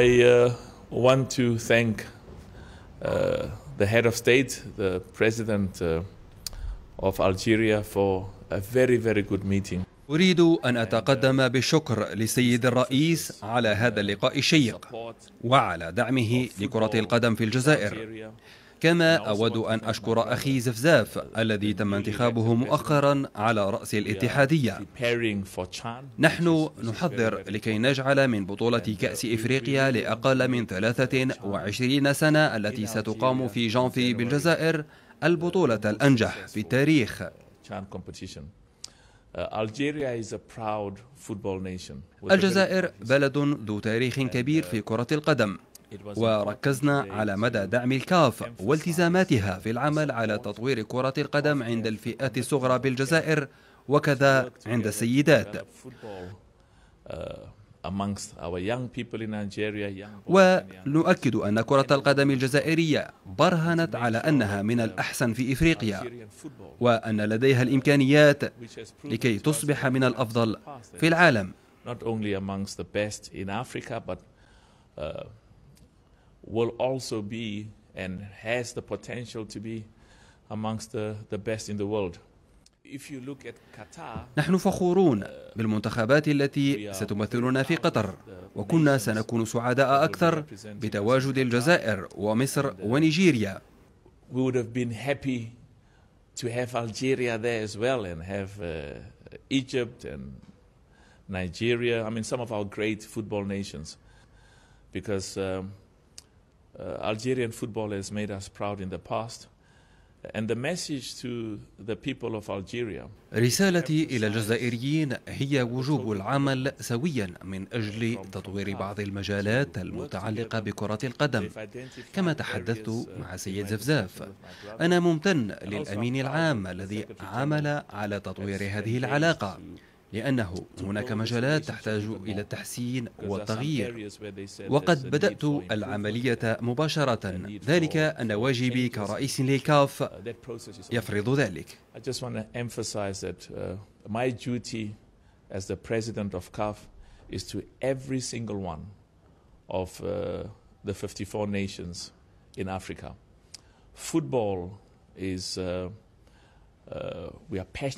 I uh, want to thank uh, the head of state, the president uh, of Algeria, for a very, very good meeting. أريد أن أتقدم بالشكر لسيد الرئيس على هذا اللقاء الشيق وعلى دعمه لكرة القدم في الجزائر كما أود أن أشكر أخي زفزاف الذي تم انتخابه مؤخرا على رأس الاتحادية نحن نحضر لكي نجعل من بطولة كأس إفريقيا لأقل من 23 سنة التي ستقام في جانفي بالجزائر البطولة الأنجح في التاريخ الجزائر بلد ذو تاريخ كبير في كرة القدم وركزنا على مدى دعم الكاف والتزاماتها في العمل على تطوير كرة القدم عند الفئات الصغرى بالجزائر وكذا عند السيدات uh, ونؤكد أن كرة القدم الجزائرية برهنت على أنها من الأحسن في إفريقيا وأن لديها الإمكانيات لكي تصبح من الأفضل في العالم. will also be and has the potential to be amongst the, the best in the world. نحن فخورون بالمنتخبات التي ستمثلنا في قطر وكنا سنكون سعداء أكثر بتواجد الجزائر ومصر uh, ونيجيريا We would have been happy to have Algeria there as well and have uh, Egypt and Nigeria. I mean, some of our great football nations. Because um, Uh, Algerian football has made us proud in the past. And the message to the people of Algeria. رسالتي إلى الجزائريين هي وجوب العمل سويا من أجل تطوير بعض المجالات المتعلقة بكرة القدم كما تحدثت مع سيد زفزاف أنا ممتن للأمين العام الذي عمل على تطوير هذه العلاقة لأنه هناك مجالات تحتاج إلى التحسين والتغيير وقد بدأت العملية مباشرة ذلك أن واجبي كرئيس للكاف يفرض ذلك uh, as the president of CAF is to every single one of uh, the 54 nations in Africa. Football is uh,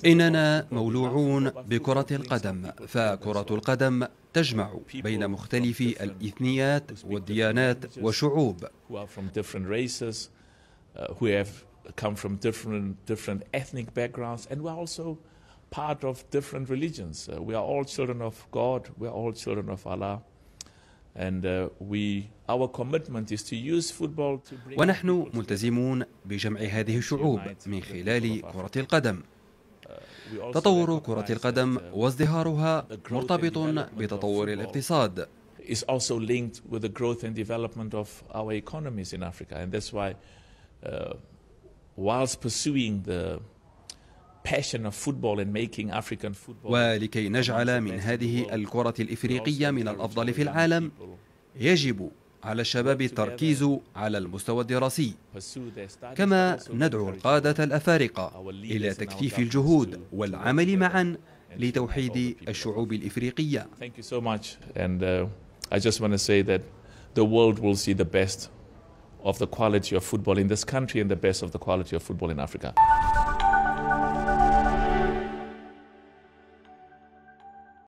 إننا مولوعون بكرة القدم فكرة القدم تجمع بين مختلف الإثنيات والديانات والشعوب part of different religions. we are all children of God, we are all children of Allah. ونحن ملتزمون بجمع هذه الشعوب من خلال كرة القدم تطور كرة القدم وازدهارها مرتبط بتطور الاقتصاد is also linked with the growth and development of our economies in Africa. And that's why, uh, whilst pursuing the ولكي نجعل من هذه الكرة الإفريقية من الأفضل في العالم يجب على الشباب التركيز على المستوى الدراسي كما ندعو القادة الأفارقة إلى تكثيف الجهود والعمل معا لتوحيد الشعوب الإفريقية uh, I just want to say that the world will see the best of the quality of football in this country and the best of the quality of football in Africa.